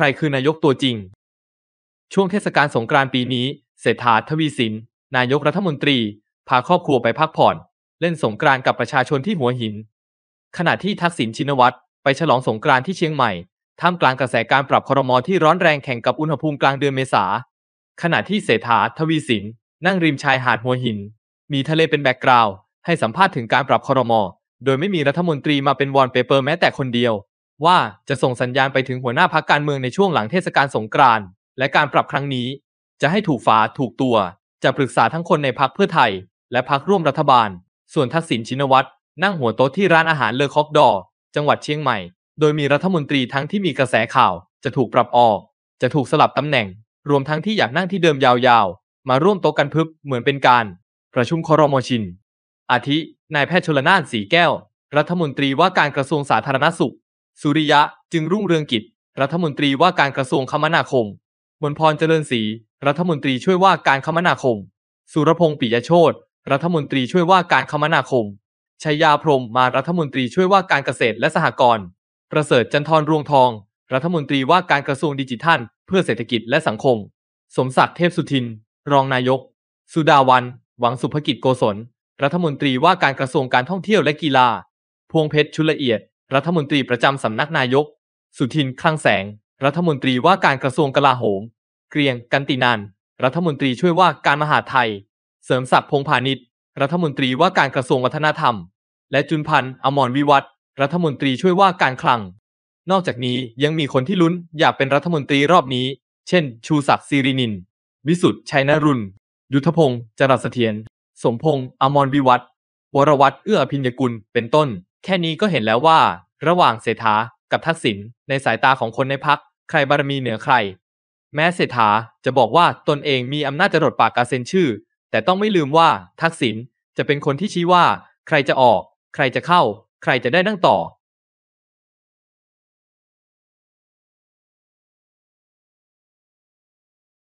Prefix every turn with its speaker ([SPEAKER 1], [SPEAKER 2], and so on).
[SPEAKER 1] ครคือนายกตัวจริง ช่วงเทศกาลสงกรานต์ปีนี้ เศรษฐา ทวีสิน นายกรัฐมนตรี พาครอบครัวไปพักผ่อน เล่นสงกรานต์กับประชาชนที่หัวหิน ขณะที่ทักษิณชินวัตร ไปฉลองสงกรานต์ที่เชียงใหม่ท่ามกลางกระแสการปรับคอรมอที่ร้อนแรงแข่งกับอุณหภูมิกลางเดือนเมษาขณะที่เศรษฐาทวีสินนั่งริมชายหาดหัวหิน มีทะเลเป็นแบ็กกราวด์ให้สัมภาษณ์ถึงการปรับคอรมอโดยไม่มีรัฐมนตรีมาเป็นวอนเปเปอร์แม้แต่คนเดียวว่าจะส่งสัญญาณไปถึงหัวหน้าพักการเมืองในช่วงหลังเทศกาลสงกรานต์และการปรับครั้งนี้ จะให้ถูกฝาถูกตัว จะปรึกษาทั้งคนในพักเพื่อไทยและพักร่วมรัฐบาล ส่วนทักษิณชินวัตร นั่งหัวโต๊ะที่ร้านอาหารเลอคอกดอ จังหวัดเชียงใหม่ โดยมีรัฐมนตรีทั้งที่มีกระแสข่าวจะถูกปรับออก จะถูกสลับตำแหน่งรวมทั้งที่อยากนั่งที่เดิมยาวๆมาร่วมโต๊ะกันพึบเหมือนเป็นการประชุมคอรมอชิน อาทินายแพทย์ชลนานสีแก้ว รัฐมนตรีว่าการกระทรวงสาธารณสุขสุริยะจึงรุ่งเรืองกิจรัฐมนตรีว่าการกระทรวงคมนาคมมนพรเจริญศรีรัฐมนตรีช่วยว่าการคมนาคม สุรพงษ์ปิยโชตรัฐมนตรีช่วยว่าการคมนาคมชัยยาพรมมารัฐมนตรีช่วยว่าการเกษตรและสหกรณ์ประเสริฐจันทร์รวงทอง รัฐมนตรีว่าการกระทรวงดิจิทัล เพื่อเศรษฐกิจและสังคม สมศักดิ์เทพสุทิน รองนายก สุดาวันหวังสุภกิจโกศลรัฐมนตรีว่าการกระทรวงการท่องเที่ยวและกีฬา พวงเพชรชุลเอียดรัฐมนตรีประจำสำนักนายก สุทิน คลังแสง รัฐมนตรีว่าการกระทรวงกลาโหม เกรียง กันตินันรัฐมนตรีช่วยว่าการมหาไทย เสริมศักดิ์พงพาณิชย์รัฐมนตรีว่าการกระทรวงวัฒนธรรม และจุนพันธ์อมรวิวัฒรัฐมนตรีช่วยว่าการคลัง นอกจากนี้ยังมีคนที่ลุ้นอยากเป็นรัฐมนตรีรอบนี้ เช่น ชูศักดิ์ ศิรินินวิสุทธ์ชัยนรุนยุทธพงศ์จรัสเสถียรสมพงศ์อมรวิวัฒวรวัตรเอื้ออภิญญกุล เป็นต้นแค่นี้ก็เห็นแล้วว่าระหว่างเศรษฐากับทักษิณในสายตาของคนในพัก ใครบารมีเหนือใคร แม้เศรษฐาจะบอกว่าตนเองมีอำนาจจะลดปากกาเซ็นชื่อ แต่ต้องไม่ลืมว่าทักษิณจะเป็นคนที่ชี้ว่า ใครจะออก ใครจะเข้า ใครจะได้นั่งต่อ